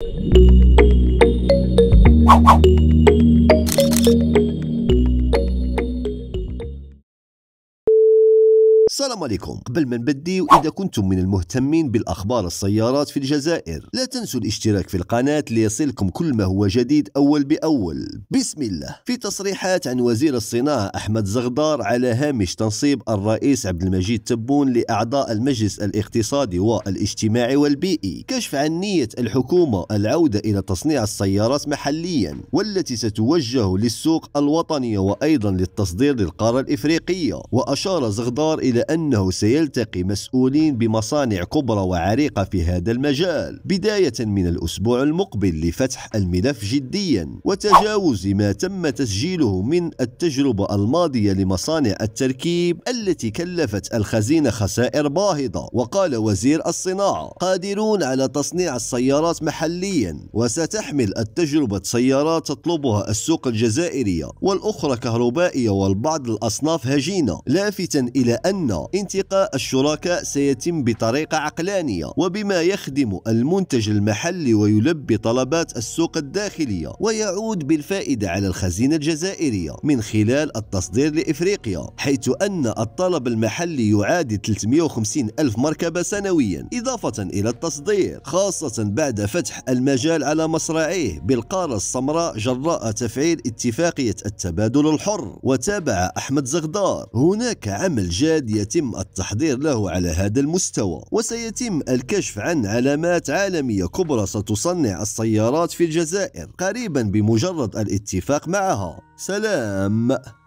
Thank you. السلام عليكم قبل ما نبدي إذا كنتم من المهتمين بالأخبار السيارات في الجزائر لا تنسوا الاشتراك في القناة ليصلكم كل ما هو جديد أول بأول بسم الله في تصريحات عن وزير الصناعة أحمد زغدار على هامش تنصيب الرئيس عبد المجيد تبون لأعضاء المجلس الاقتصادي والاجتماعي والبيئي كشف عن نية الحكومة العودة إلى تصنيع السيارات محليا والتي ستوجه للسوق الوطنية وأيضا للتصدير للقارة الإفريقية وأشار زغدار إلى أنه سيلتقي مسؤولين بمصانع كبرى وعريقة في هذا المجال بداية من الأسبوع المقبل لفتح الملف جديا وتجاوز ما تم تسجيله من التجربة الماضية لمصانع التركيب التي كلفت الخزينة خسائر باهظة وقال وزير الصناعة قادرون على تصنيع السيارات محليا وستحمل التجربة سيارات تطلبها السوق الجزائرية والأخرى كهربائية والبعض الأصناف هجينة لافتا إلى أن أن انتقاء الشركاء سيتم بطريقة عقلانية وبما يخدم المنتج المحلي ويلبي طلبات السوق الداخلية ويعود بالفائدة على الخزينة الجزائرية من خلال التصدير لإفريقيا حيث أن الطلب المحلي يعادل 350 ألف مركبة سنويا إضافة إلى التصدير خاصة بعد فتح المجال على مصراعيه بالقارة السمراء جراء تفعيل اتفاقية التبادل الحر وتابع أحمد زغدار هناك عمل جاد يتم التحضير له على هذا المستوى وسيتم الكشف عن علامات عالمية كبرى ستصنع السيارات في الجزائر قريبا بمجرد الاتفاق معها سلام